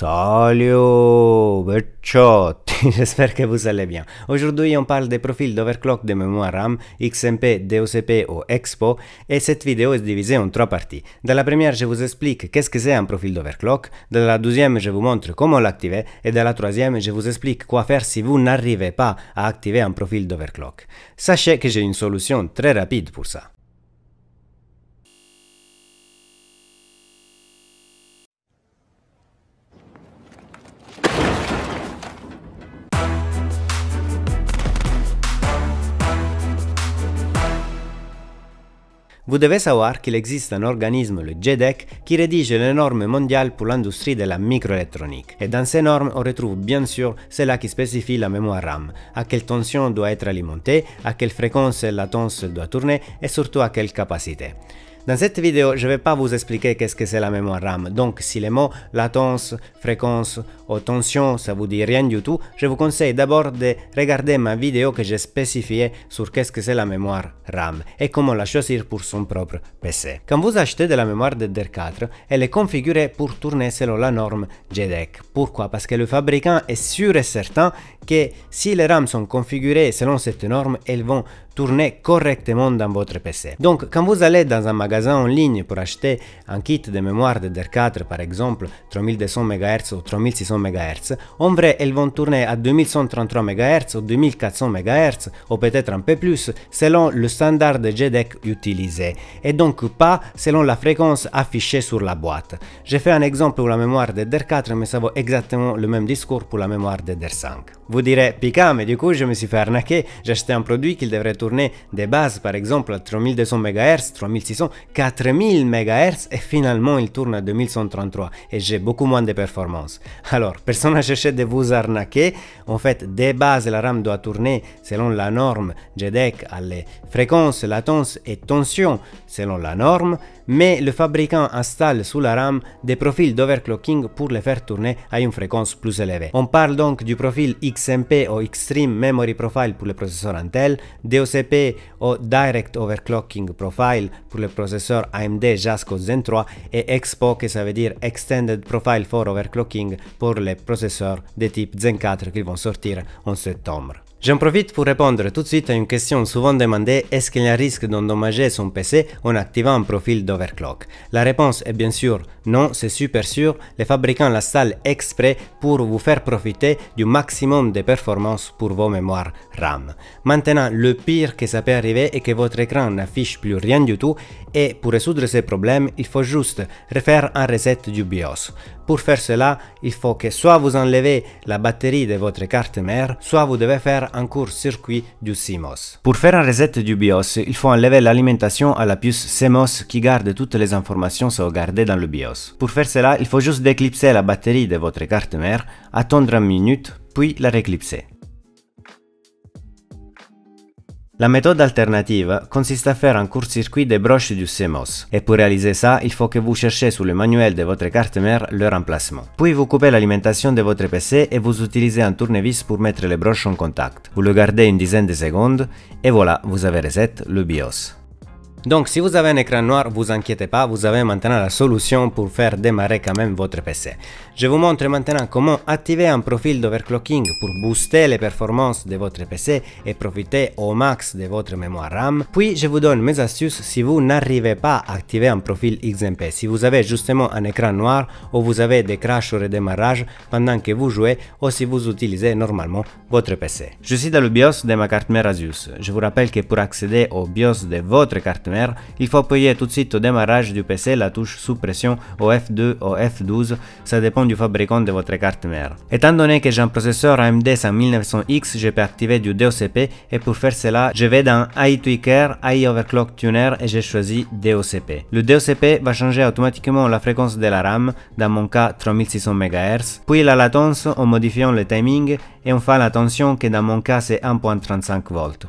Salut, J'espère que vous allez bien. Aujourd'hui, on parle des profils d'overclock de mémoire RAM, XMP, DOCP ou Expo, et cette vidéo est divisée en trois parties. Dans la première, je vous explique qu'est-ce que c'est un profil d'overclock, dans la deuxième, je vous montre comment l'activer, et dans la troisième, je vous explique quoi faire si vous n'arrivez pas à activer un profil d'overclock. Sachez que j'ai une solution très rapide pour ça. Vous devez savoir qu'il existe un organisme, le GEDEC, qui rédige les normes mondiales pour l'industrie de la microélectronique. Et dans ces normes, on retrouve bien sûr cela qui spécifie la mémoire RAM, à quelle tension doit être alimentée, à quelle fréquence la tension doit tourner et surtout à quelle capacité. Dans cette vidéo, je ne vais pas vous expliquer qu'est-ce que c'est la mémoire RAM. Donc, si les mots latence, fréquence ou tension, ça vous dit rien du tout, je vous conseille d'abord de regarder ma vidéo que j'ai spécifiée sur qu'est-ce que c'est la mémoire RAM et comment la choisir pour son propre PC. Quand vous achetez de la mémoire DDR4, elle est configurée pour tourner selon la norme JEDEC. Pourquoi Parce que le fabricant est sûr et certain que si les RAM sont configurées selon cette norme, elles vont tourner correctement dans votre PC. Donc quand vous allez dans un magasin en ligne pour acheter un kit de mémoire DDR4 par exemple 3200 MHz ou 3600 MHz, en vrai elles vont tourner à 2133 MHz ou 2400 MHz ou peut-être un peu plus selon le standard de JEDEC utilisé et donc pas selon la fréquence affichée sur la boîte. J'ai fait un exemple pour la mémoire DDR4 mais ça vaut exactement le même discours pour la mémoire DDR5. Vous direz, Pika, mais du coup je me suis fait arnaquer, j'ai acheté un produit qui devrait tourner des bases par exemple à 3200 MHz, 3600, 4000 MHz et finalement il tourne à 2133 et j'ai beaucoup moins de performances. Alors, personne n'a cherché de vous arnaquer, en fait des bases la RAM doit tourner selon la norme JEDEC à les fréquences, latence et tension selon la norme, mais le fabricant installe sous la RAM des profils d'overclocking pour les faire tourner à une fréquence plus élevée. On parle donc du profil X XMP o Extreme Memory Profile për le processore Intel, DOCP o Direct Overclocking Profile për le processore AMD Jasco Zen 3 e Expo che sa dire Extended Profile for Overclocking për le processore de tip Zen 4 che vão sortir 11 tombre. J'en profite pour répondre tout de suite à une question souvent demandée est-ce qu'il y a risque d'endommager son PC en activant un profil d'overclock La réponse est bien sûr non, c'est super sûr, les fabricants l'installent exprès pour vous faire profiter du maximum de performances pour vos mémoires RAM. Maintenant, le pire que ça peut arriver est que votre écran n'affiche plus rien du tout et pour résoudre ces problèmes, il faut juste refaire un reset du BIOS. Pour faire cela, il faut que soit vous enlevez la batterie de votre carte mère, soit vous devez faire un court-circuit du CMOS. Pour faire un reset du BIOS, il faut enlever l'alimentation à la puce CMOS qui garde toutes les informations sauvegardées dans le BIOS. Pour faire cela, il faut juste déclipser la batterie de votre carte mère, attendre une minute, puis la réclipser. La méthode alternative consiste à faire un court-circuit des broches du CMOS, et pour réaliser ça, il faut que vous cherchiez sur le manuel de votre carte mère le remplacement. Puis vous coupez l'alimentation de votre PC et vous utilisez un tournevis pour mettre les broches en contact. Vous le gardez une dizaine de secondes, et voilà, vous avez reset le BIOS. Donc si vous avez un écran noir, vous inquiétez pas, vous avez maintenant la solution pour faire démarrer quand même votre PC. Je vous montre maintenant comment activer un profil d'overclocking pour booster les performances de votre PC et profiter au max de votre mémoire RAM. Puis je vous donne mes astuces si vous n'arrivez pas à activer un profil XMP. Si vous avez justement un écran noir ou vous avez des crashs au redémarrage pendant que vous jouez ou si vous utilisez normalement votre PC. Je suis dans le BIOS de ma carte Merasius. Je vous rappelle que pour accéder au BIOS de votre carte il faut appuyer tout de suite au démarrage du PC la touche sous pression au F2 ou F12, ça dépend du fabricant de votre carte mère. Étant donné que j'ai un processeur AMD 5900X, je peux activer du DOCP et pour faire cela, je vais dans iTweaker, Tweaker, Overclock Tuner et j'ai choisi DOCP. Le DOCP va changer automatiquement la fréquence de la RAM, dans mon cas 3600 MHz, puis la latence en modifiant le timing et on fait attention que dans mon cas c'est 1.35 volts.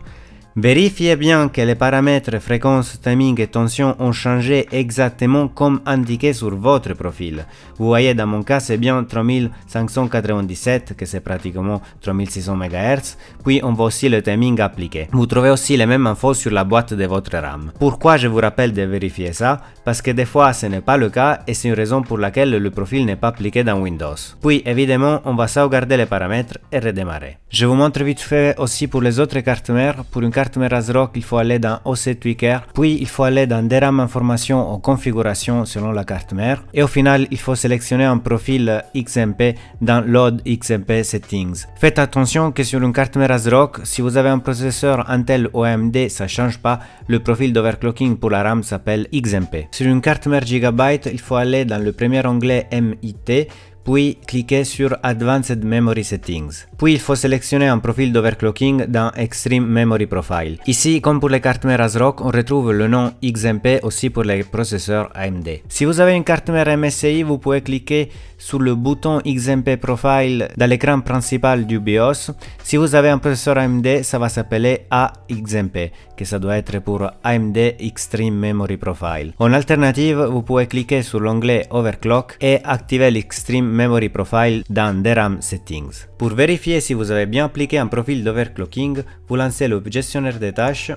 Vérifiez bien que les paramètres fréquence, timing et tension ont changé exactement comme indiqué sur votre profil. Vous voyez dans mon cas c'est bien 3597 que c'est pratiquement 3600 MHz, puis on voit aussi le timing appliqué. Vous trouvez aussi les mêmes infos sur la boîte de votre RAM. Pourquoi je vous rappelle de vérifier ça Parce que des fois ce n'est pas le cas et c'est une raison pour laquelle le profil n'est pas appliqué dans Windows. Puis évidemment on va sauvegarder les paramètres et redémarrer. Je vous montre vite fait aussi pour les autres cartes mères pour une carte carte mère ASRock, il faut aller dans OC Tweaker, puis il faut aller dans DRAM Information ou Configuration selon la carte mère, et au final, il faut sélectionner un profil XMP dans Load XMP Settings. Faites attention que sur une carte mère ASRock, si vous avez un processeur Intel ou AMD, ça change pas, le profil d'overclocking pour la RAM s'appelle XMP. Sur une carte mère Gigabyte, il faut aller dans le premier onglet MIT, puis cliquez sur Advanced Memory Settings. Puis il faut sélectionner un profil d'overclocking dans Extreme Memory Profile. Ici, comme pour les cartes mères ASRock, on retrouve le nom XMP aussi pour les processeurs AMD. Si vous avez une carte mère MSI, vous pouvez cliquer sur le bouton XMP Profile dans l'écran principal du BIOS. Si vous avez un processeur AMD, ça va s'appeler AXMP, que ça doit être pour AMD Extreme Memory Profile. En alternative, vous pouvez cliquer sur l'onglet Overclock et activer l'Extreme Memory Profile dans DRAM Settings. Pour vérifier si vous avez bien appliqué un profil d'overclocking, vous lancez le gestionnaire des tâches,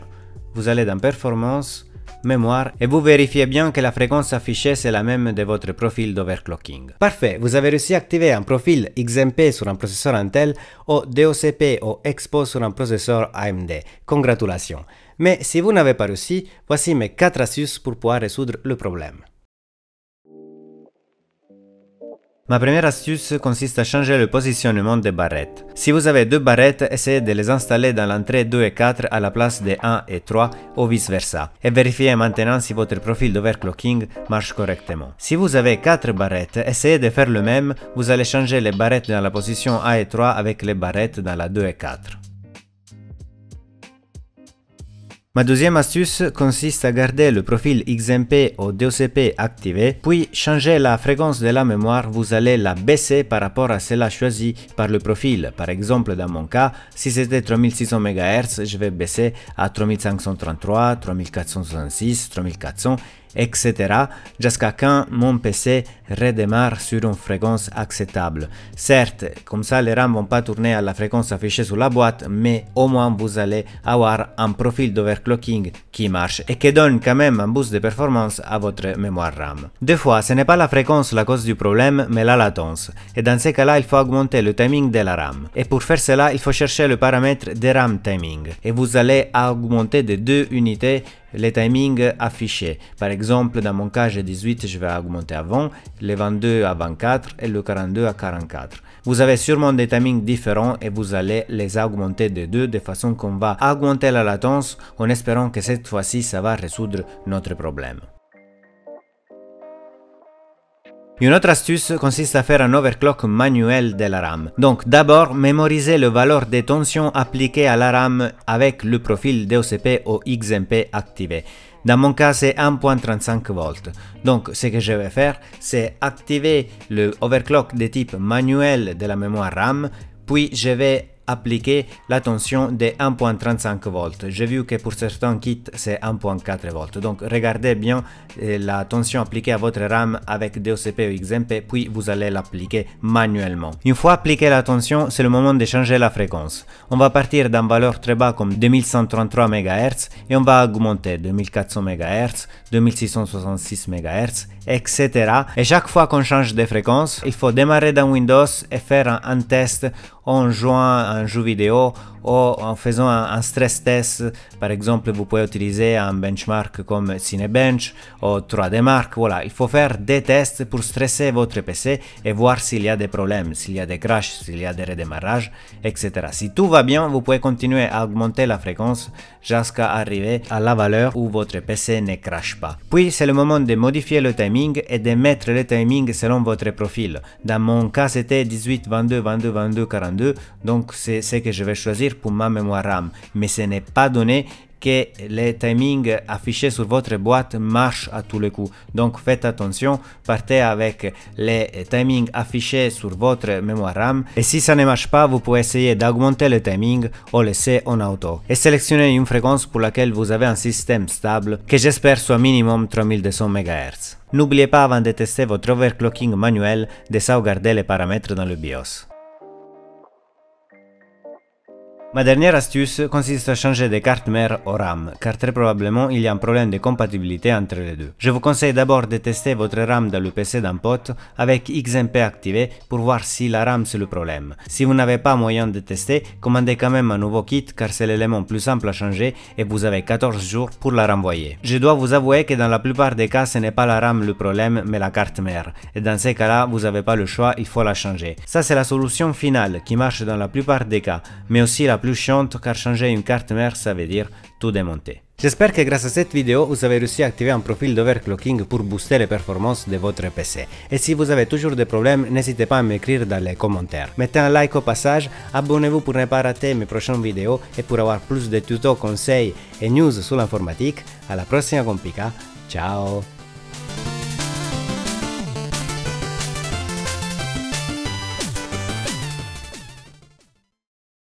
vous allez dans Performance, mémoire et vous vérifiez bien que la fréquence affichée c'est la même de votre profil d'overclocking. Parfait, vous avez réussi à activer un profil XMP sur un processeur Intel ou DOCP ou Expo sur un processeur AMD. Congratulations. Mais si vous n'avez pas réussi, voici mes 4 astuces pour pouvoir résoudre le problème. Ma première astuce consiste à changer le positionnement des barrettes. Si vous avez deux barrettes, essayez de les installer dans l'entrée 2 et 4 à la place des 1 et 3 ou vice versa, et vérifiez maintenant si votre profil d'overclocking marche correctement. Si vous avez 4 barrettes, essayez de faire le même, vous allez changer les barrettes dans la position 1 et 3 avec les barrettes dans la 2 et 4. Ma deuxième astuce consiste à garder le profil XMP ou DOCP activé, puis changer la fréquence de la mémoire, vous allez la baisser par rapport à celle choisie par le profil. Par exemple, dans mon cas, si c'était 3600 MHz, je vais baisser à 3533, 3466, 3400 etc. jusqu'à quand mon PC redémarre sur une fréquence acceptable. Certes, comme ça les RAM vont pas tourner à la fréquence affichée sur la boîte, mais au moins vous allez avoir un profil d'overclocking qui marche et qui donne quand même un boost de performance à votre mémoire RAM. deux fois, ce n'est pas la fréquence la cause du problème, mais la latence. Et dans ces cas-là, il faut augmenter le timing de la RAM. Et pour faire cela, il faut chercher le paramètre de RAM timing. Et vous allez augmenter de 2 unités les timings affichés. Par exemple, dans mon cas, j'ai 18, je vais augmenter à 20, le 22 à 24 et le 42 à 44. Vous avez sûrement des timings différents et vous allez les augmenter de deux de façon qu'on va augmenter la latence en espérant que cette fois-ci ça va résoudre notre problème. Une autre astuce consiste à faire un overclock manuel de la RAM. Donc d'abord, mémoriser le valeur des tensions appliquées à la RAM avec le profil DOCP ou XMP activé. Dans mon cas, c'est 1.35 volts. Donc ce que je vais faire, c'est activer le overclock de type manuel de la mémoire RAM, puis je vais appliquer la tension de 1.35 volts. J'ai vu que pour certains kits c'est 1.4 volts. Donc regardez bien euh, la tension appliquée à votre RAM avec DOCP ou XMP puis vous allez l'appliquer manuellement. Une fois appliquée la tension, c'est le moment de changer la fréquence. On va partir d'un valeur très bas comme 2133 MHz et on va augmenter 2400 MHz, 2666 MHz etc. Et chaque fois qu'on change de fréquence, il faut démarrer dans Windows et faire un, test en jouant un jeu vidéo ou en faisant un, un, stress test. Par exemple, vous pouvez utiliser un benchmark comme Cinebench ou 3D Voilà, il faut faire des tests pour stresser votre PC et voir s'il y a des problèmes, s'il y a des crashs, s'il y a des redémarrages, etc. Si tout va bien, vous pouvez continuer à augmenter la fréquence jusqu'à arriver à la valeur où votre PC ne crache pas. Puis, c'est le moment de modifier le timing et de mettre le timing selon votre profil. Dans mon cas, c'était 18, 22, 22, 22, 42, donc c'est ce que je vais choisir pour ma mémoire RAM. Mais ce n'est pas donné les timings affichés sur votre boîte marchent à tous les coups. Donc faites attention, partez avec les timings affichés sur votre mémoire RAM et si ça ne marche pas, vous pouvez essayer d'augmenter le timing ou laisser en auto et sélectionnez une fréquence pour laquelle vous avez un système stable que j'espère soit minimum 3200 MHz. N'oubliez pas avant de tester votre overclocking manuel de sauvegarder les paramètres dans le BIOS. Ma dernière astuce consiste à changer de carte mère au RAM, car très probablement il y a un problème de compatibilité entre les deux. Je vous conseille d'abord de tester votre RAM dans le PC d'un pote avec XMP activé pour voir si la RAM c'est le problème. Si vous n'avez pas moyen de tester, commandez quand même un nouveau kit car c'est l'élément plus simple à changer et vous avez 14 jours pour la renvoyer. Je dois vous avouer que dans la plupart des cas ce n'est pas la RAM le problème mais la carte mère, et dans ces cas-là vous n'avez pas le choix, il faut la changer. Ça c'est la solution finale qui marche dans la plupart des cas, mais aussi la plus chante car changer une carte mère ça veut dire tout démonter. J'espère que grâce à cette vidéo, vous avez réussi à activer un profil d'overclocking pour booster les performances de votre PC. Et si vous avez toujours des problèmes, n'hésitez pas à m'écrire dans les commentaires. Mettez un like au passage, abonnez-vous pour ne pas rater mes prochaines vidéos et pour avoir plus de tutos, conseils et news sur l'informatique. À la prochaine compica, ciao